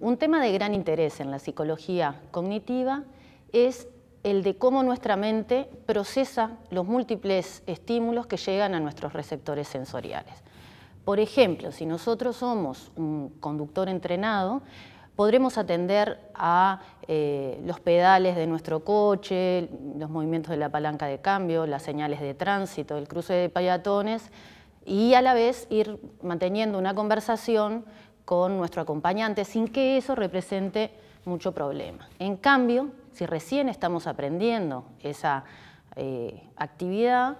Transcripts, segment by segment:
Un tema de gran interés en la psicología cognitiva es el de cómo nuestra mente procesa los múltiples estímulos que llegan a nuestros receptores sensoriales. Por ejemplo, si nosotros somos un conductor entrenado, podremos atender a eh, los pedales de nuestro coche, los movimientos de la palanca de cambio, las señales de tránsito, el cruce de payatones, y a la vez ir manteniendo una conversación con nuestro acompañante sin que eso represente mucho problema. En cambio, si recién estamos aprendiendo esa eh, actividad,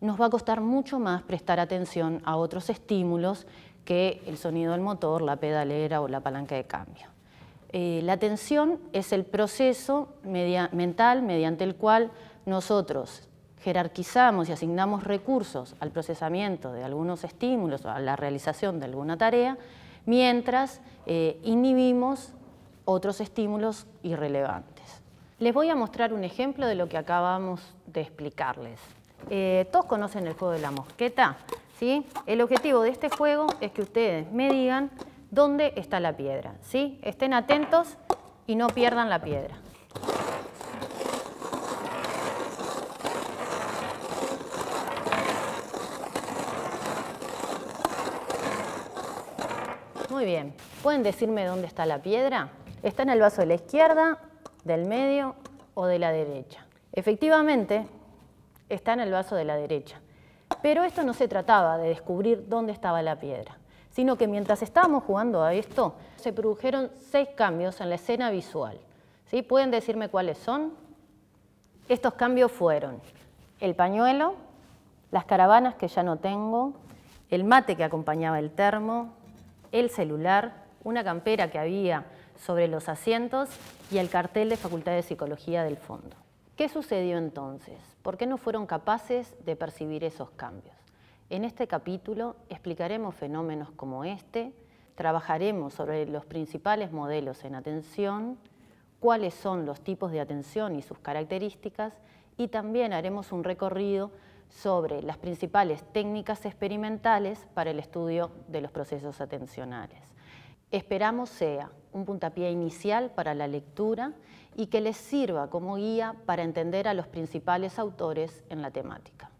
nos va a costar mucho más prestar atención a otros estímulos que el sonido del motor, la pedalera o la palanca de cambio. Eh, la atención es el proceso mental mediante el cual nosotros jerarquizamos y asignamos recursos al procesamiento de algunos estímulos o a la realización de alguna tarea mientras eh, inhibimos otros estímulos irrelevantes. Les voy a mostrar un ejemplo de lo que acabamos de explicarles. Eh, todos conocen el juego de la mosqueta, ¿sí? El objetivo de este juego es que ustedes me digan dónde está la piedra, ¿sí? Estén atentos y no pierdan la piedra. Muy bien. ¿Pueden decirme dónde está la piedra? Está en el vaso de la izquierda, del medio o de la derecha. Efectivamente, está en el vaso de la derecha. Pero esto no se trataba de descubrir dónde estaba la piedra, sino que mientras estábamos jugando a esto, se produjeron seis cambios en la escena visual. ¿Sí? ¿Pueden decirme cuáles son? Estos cambios fueron el pañuelo, las caravanas que ya no tengo, el mate que acompañaba el termo, el celular, una campera que había sobre los asientos y el cartel de Facultad de Psicología del fondo. ¿Qué sucedió entonces? ¿Por qué no fueron capaces de percibir esos cambios? En este capítulo explicaremos fenómenos como este, trabajaremos sobre los principales modelos en atención, cuáles son los tipos de atención y sus características y también haremos un recorrido sobre las principales técnicas experimentales para el estudio de los procesos atencionales. Esperamos sea un puntapié inicial para la lectura y que les sirva como guía para entender a los principales autores en la temática.